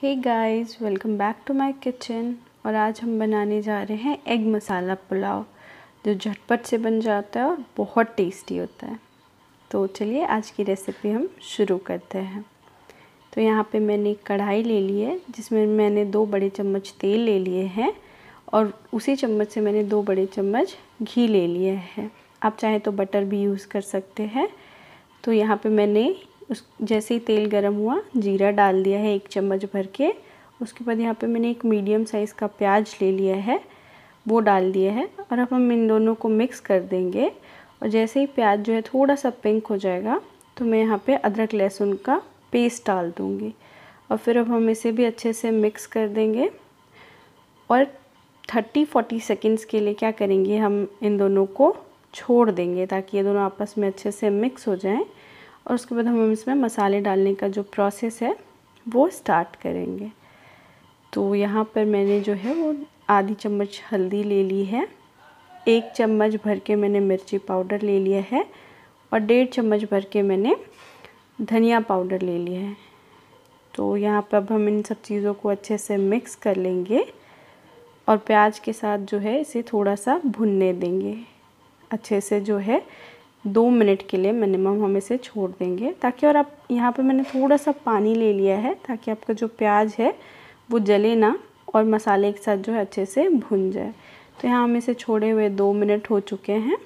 hey guys welcome back to my kitchen और आज हम बनाने जा रहे हैं एग मसाला पुलाव जो झटपट से बन जाता है और बहुत टेस्टी होता है तो चलिए आज की रेसिपी हम शुरू करते हैं तो यहाँ पे मैंने कढ़ाई ले ली है जिसमें मैंने दो बड़े चम्मच तेल ले लिए हैं और उसी चम्मच से मैंने दो बड़े चम्मच घी ले लिए हैं आप चाहें तो बटर भी यूज़ कर सकते हैं तो यहाँ पे मैंने उस जैसे ही तेल गर्म हुआ जीरा डाल दिया है एक चम्मच भर के उसके बाद यहाँ पे मैंने एक मीडियम साइज़ का प्याज ले लिया है वो डाल दिया है और अब हम इन दोनों को मिक्स कर देंगे और जैसे ही प्याज जो है थोड़ा सा पिंक हो जाएगा तो मैं यहाँ पे अदरक लहसुन का पेस्ट डाल दूँगी और फिर अब हम इसे भी अच्छे से मिक्स कर देंगे और 30-40 सेकेंड्स के लिए क्या करेंगे हम इन दोनों को छोड़ देंगे ताकि ये दोनों आपस में अच्छे से मिक्स हो जाएं और उसके बाद हम इसमें मसाले डालने का जो प्रोसेस है वो स्टार्ट करेंगे तो यहाँ पर मैंने जो है वो आधी चम्मच हल्दी ले ली है एक चम्मच भर के मैंने मिर्ची पाउडर ले लिया है और डेढ़ चम्मच भर के मैंने धनिया पाउडर ले लिया है तो यहाँ पर अब हम इन सब चीज़ों को अच्छे से मिक्स कर लेंगे और प्याज के साथ जो है इसे थोड़ा सा भुनने देंगे अच्छे से जो है दो मिनट के लिए मिनिमम हम इसे छोड़ देंगे ताकि और आप यहाँ पे मैंने थोड़ा सा पानी ले लिया है ताकि आपका जो प्याज है वो जले ना और मसाले के साथ जो है अच्छे से भुन जाए तो यहाँ हम इसे छोड़े हुए दो मिनट हो चुके हैं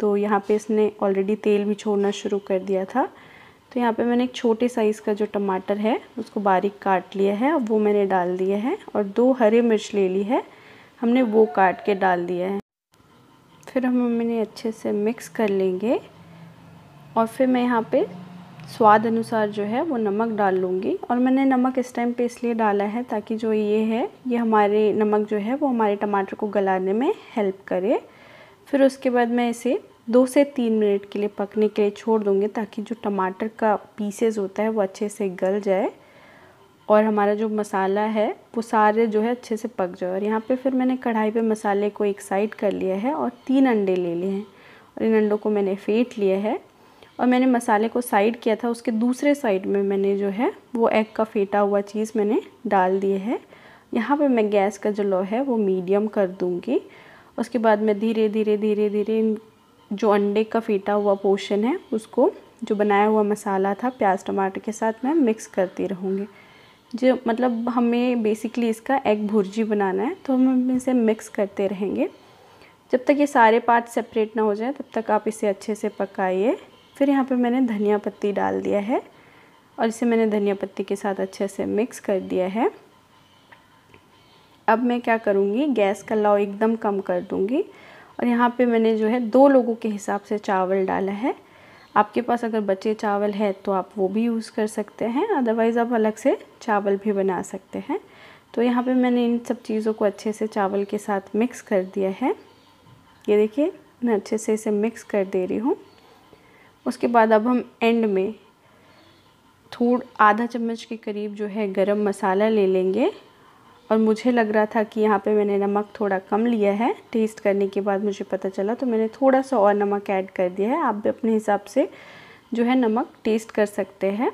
तो यहाँ पे इसने ऑलरेडी तेल भी छोड़ना शुरू कर दिया था तो यहाँ पे मैंने एक छोटे साइज़ का जो टमाटर है उसको बारीक काट लिया है अब वो मैंने डाल दिया है और दो हरे मिर्च ले ली है हमने वो काट के डाल दिया है फिर हम इन्हें अच्छे से मिक्स कर लेंगे और फिर मैं यहाँ पे स्वाद अनुसार जो है वो नमक डाल लूँगी और मैंने नमक इस टाइम पे इसलिए डाला है ताकि जो ये है ये हमारे नमक जो है वो हमारे टमाटर को गलाने में हेल्प करे फिर उसके बाद मैं इसे दो से तीन मिनट के लिए पकने के लिए छोड़ दूँगी ताकि जो टमाटर का पीसेज होता है वो अच्छे से गल जाए और हमारा जो मसाला है वो सारे जो है अच्छे से पक जाए और यहाँ पे फिर मैंने कढ़ाई पे मसाले को एक साइड कर लिया है और तीन अंडे ले लिए हैं और इन अंडों को मैंने फेंट लिया है और मैंने मसाले को साइड किया था उसके दूसरे साइड में मैंने जो है वो एग का फेंटा हुआ चीज़ मैंने डाल दिए है यहाँ पर मैं गैस का जो लो है वो मीडियम कर दूँगी उसके बाद मैं धीरे धीरे धीरे धीरे जो अंडे का फेंटा हुआ पोर्शन है उसको जो बनाया हुआ मसाला था प्याज टमाटर के साथ मैं मिक्स करती रहूँगी जो मतलब हमें बेसिकली इसका एग भुर्जी बनाना है तो हम इसे मिक्स करते रहेंगे जब तक ये सारे पार्ट सेपरेट ना हो जाए तब तक आप इसे अच्छे से पकाइए फिर यहाँ पे मैंने धनिया पत्ती डाल दिया है और इसे मैंने धनिया पत्ती के साथ अच्छे से मिक्स कर दिया है अब मैं क्या करूँगी गैस का लाव एकदम कम कर दूँगी और यहाँ पे मैंने जो है दो लोगों के हिसाब से चावल डाला है आपके पास अगर बचे चावल है तो आप वो भी यूज़ कर सकते हैं अदरवाइज़ आप अलग से चावल भी बना सकते हैं तो यहाँ पे मैंने इन सब चीज़ों को अच्छे से चावल के साथ मिक्स कर दिया है ये देखिए मैं अच्छे से इसे मिक्स कर दे रही हूँ उसके बाद अब हम एंड में थोड़ा आधा चम्मच के करीब जो है गरम मसाला ले लेंगे और मुझे लग रहा था कि यहाँ पे मैंने नमक थोड़ा कम लिया है टेस्ट करने के बाद मुझे पता चला तो मैंने थोड़ा सा और नमक ऐड कर दिया है आप भी अपने हिसाब से जो है नमक टेस्ट कर सकते हैं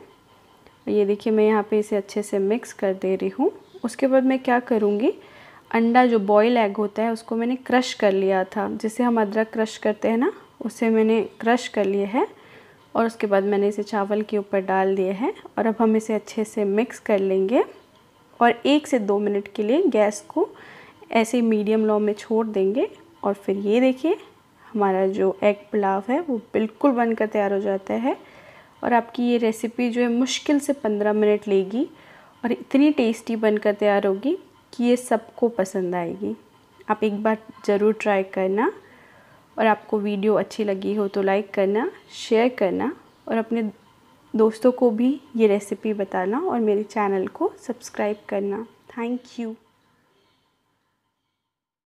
ये देखिए मैं यहाँ पे इसे अच्छे से मिक्स कर दे रही हूँ उसके बाद मैं क्या करूँगी अंडा जो बॉयल एग होता है उसको मैंने क्रश कर लिया था जिसे हम अदरक क्रश करते हैं ना उसे मैंने क्रश कर लिया है और उसके बाद मैंने इसे चावल के ऊपर डाल दिया है और अब हम इसे अच्छे से मिक्स कर लेंगे और एक से दो मिनट के लिए गैस को ऐसे मीडियम लो में छोड़ देंगे और फिर ये देखिए हमारा जो एग पुलाव है वो बिल्कुल बनकर तैयार हो जाता है और आपकी ये रेसिपी जो है मुश्किल से पंद्रह मिनट लेगी और इतनी टेस्टी बनकर तैयार होगी कि ये सबको पसंद आएगी आप एक बार ज़रूर ट्राई करना और आपको वीडियो अच्छी लगी हो तो लाइक करना शेयर करना और अपने दोस्तों को भी ये रेसिपी बताना और मेरे चैनल को सब्सक्राइब करना थैंक यू